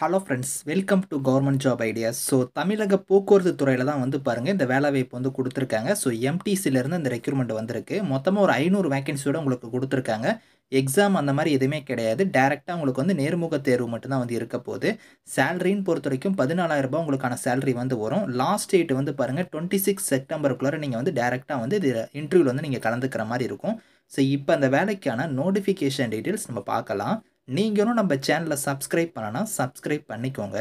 hello friends welcome to government job ideas so தமிழக போக்குவரத்து துறையில் தான் வந்து பாருங்கள் இந்த வேலைவாய்ப்பு வந்து கொடுத்துருக்காங்க ஸோ எம்டிசிலேருந்து இந்த ரெக்யூர்மெண்ட் வந்திருக்கு மொத்தமாக ஒரு ஐநூறு வேகன்சியோட உங்களுக்கு கொடுத்துருக்காங்க எக்ஸாம் அந்த மாதிரி எதுவுமே கிடையாது டேரெக்டாக உங்களுக்கு வந்து நேர்முக தேர்வு மட்டும்தான் வந்து இருக்க போகுது சேலரின்னு பொறுத்த வரைக்கும் பதினாலாயிரரூபா உங்களுக்கான சேலரி வந்து வரும் லாஸ்ட் டேட் வந்து பாருங்கள் டுவெண்ட்டி சிக்ஸ் செப்டம்பருக்குள்ளே நீங்கள் வந்து டேரெக்டாக வந்து இது இன்டர்வியூவில் வந்து நீங்கள் கலந்துக்கிற மாதிரி இருக்கும் ஸோ இப்போ அந்த வேலைக்கான நோட்டிஃபிகேஷன் டீட்டெயில்ஸ் நம்ம பார்க்கலாம் நீங்களும் நம்ம சேனலை சப்ஸ்கிரைப் பண்ணலாம் சப்ஸ்கிரைப் பண்ணிக்கோங்க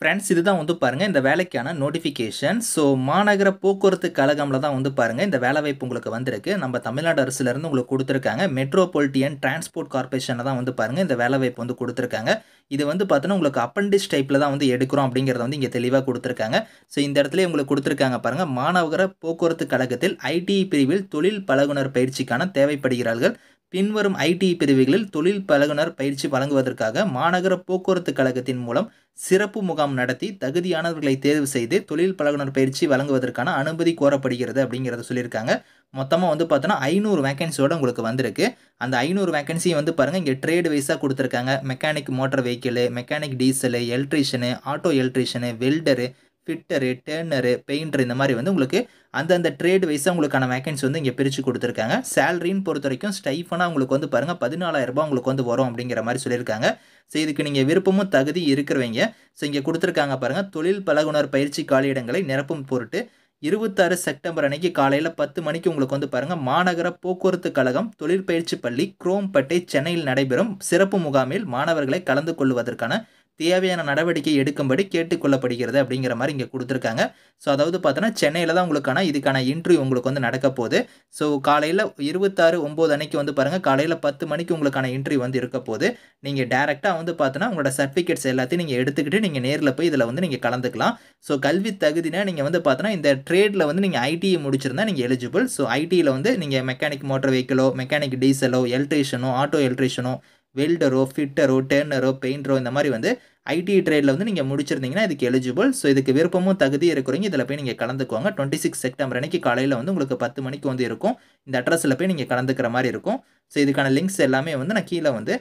ஃப்ரெண்ட்ஸ் இது தான் வந்து பாருங்கள் இந்த வேலைக்கான நோட்டிஃபிகேஷன் ஸோ மாநகர போக்குவரத்து கழகமில் தான் வந்து பாருங்கள் இந்த வேலைவாய்ப்பு உங்களுக்கு வந்திருக்கு நம்ம தமிழ்நாடு அரசுலேருந்து உங்களுக்கு கொடுத்துருக்காங்க மெட்ரோபாலிட்டியன் டிரான்ஸ்போர்ட் கார்பரேஷனில் தான் வந்து பாருங்கள் இந்த வேலைவாய்ப்பு வந்து கொடுத்துருக்காங்க இது வந்து பார்த்தோன்னா உங்களுக்கு அப்பண்டிஸ் டைப்பில் தான் வந்து எடுக்கிறோம் அப்படிங்கிறத வந்து இங்கே தெளிவாக கொடுத்துருக்காங்க ஸோ இந்த இடத்துல உங்களுக்கு கொடுத்துருக்காங்க பாருங்கள் மாநகர போக்குவரத்து கழகத்தில் ஐடி e பிரிவில் தொழில் பழகுனர் பயிற்சிக்கான தேவைப்படுகிறார்கள் பின்வரும் ஐடி பிரிவுகளில் தொழில் பழகுனர் பயிற்சி வழங்குவதற்காக மாநகர போக்குவரத்து கழகத்தின் மூலம் சிறப்பு முகாம் நடத்தி தகுதியானவர்களை தேர்வு செய்து தொழில் பழகுனர் பயிற்சி வழங்குவதற்கான அனுமதி கோரப்படுகிறது அப்படிங்கிறத சொல்லியிருக்காங்க மொத்தமாக வந்து பார்த்தோன்னா ஐநூறு வேக்கன்சியோடு உங்களுக்கு வந்திருக்கு அந்த ஐநூறு வேக்கன்சி வந்து பாருங்கள் இங்கே ட்ரேடு வைஸாக கொடுத்துருக்காங்க mechanic motor vehicle mechanic diesel electrician auto electrician welder fitter turner painter இந்த மாதிரி வந்து உங்களுக்கு அந்தந்த ட்ரேட் வைஸாக உங்களுக்கான வேக்கன்சி வந்து இங்கே பிரித்து கொடுத்துருக்காங்க சேலரின்னு பொறுத்த வரைக்கும் ஸ்டைஃபனாக உங்களுக்கு வந்து பாருங்கள் பதினாலாயிரரூபா உங்களுக்கு வந்து வரும் அப்படிங்கிற மாதிரி சொல்லியிருக்காங்க ஸோ இதுக்கு நீங்கள் விருப்பமும் தகுதி இருக்கிறவங்க ஸோ இங்கே கொடுத்துருக்காங்க பாருங்கள் தொழில் பழகுனர் பயிற்சி காலியிடங்களை நிரப்பும் பொருட்டு இருபத்தாறு செப்டம்பர் அன்னைக்கு காலையில் பத்து மணிக்கு உங்களுக்கு வந்து பாருங்கள் மாநகர போக்குவரத்து கழகம் தொழிற்பயிற்சி பள்ளி குரோம்பட்டை சென்னையில் நடைபெறும் சிறப்பு முகாமில் மாணவர்களை கலந்து கொள்வதற்கான தேவையான நடவடிக்கை எடுக்கும்படி கேட்டுக்கொள்ளப்படுகிறது அப்படிங்கிற மாதிரி இங்கே கொடுத்துருக்காங்க ஸோ அதாவது பார்த்தோன்னா சென்னையில் தான் உங்களுக்கான இதுக்கான இன்டர்வியூ உங்களுக்கு வந்து நடக்க போகுது ஸோ காலையில் இருபத்தாறு ஒம்பது அன்னைக்கு வந்து பாருங்கள் காலையில் பத்து மணிக்கு உங்களுக்கான இன்டர்வியூ வந்து இருக்க போது நீங்கள் டேரெக்டாக வந்து பார்த்தோன்னா உங்களோட சர்டிஃபிகேட்ஸ் எல்லாத்தையும் நீங்கள் எடுத்துக்கிட்டு நீங்கள் நேரில் போய் இதில் வந்து நீங்கள் கலந்துக்கலாம் ஸோ கல்வி தகுதினா நீங்கள் வந்து பார்த்தோன்னா இந்த ட்ரேடில் வந்து நீங்கள் ஐடியை e முடிச்சிருந்தா நீங்கள் எலிஜிபிள் ஸோ ஐடியில் வந்து நீங்கள் மெக்கானிக் மோட்டர் வெஹிக்கிளோ மெக்கானிக் டீசலோ எலக்ட்ரிஷனோ ஆட்டோ எலக்ட்ரிஷனோ வெல்டரோ ஃபிட்டரோ டேர்னரோ பெயிண்டரோ இந்த மாதிரி வந்து ஐடி ட்ரேடில் வந்து நீங்கள் முடிச்சிருந்தீங்கன்னா இதுக்கு எலிஜிபிள் ஸோ இதுக்கு விருப்பமும் தகுதி இருக்கிறீங்க இதில் போய் நீங்கள் கலந்துக்குவாங்க டுவெண்ட்டி சிக்ஸ் செப்டம்பர் அன்றைக்கி காலையில் வந்து உங்களுக்கு பத்து மணிக்கு வந்து இருக்கும் இந்த அட்ரஸில் போய் நீங்கள் கலந்துக்கிற மாதிரி இருக்கும் ஸோ இதுக்கான லிங்க்ஸ் எல்லாமே வந்து நான் கீழே வந்து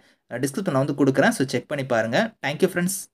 டிஸ்கிரிப்ஷனில் வந்து கொடுக்குறேன் ஸோ செக் பண்ணி பாருங்கள் தேங்க்யூ ஃப்ரெண்ட்ஸ்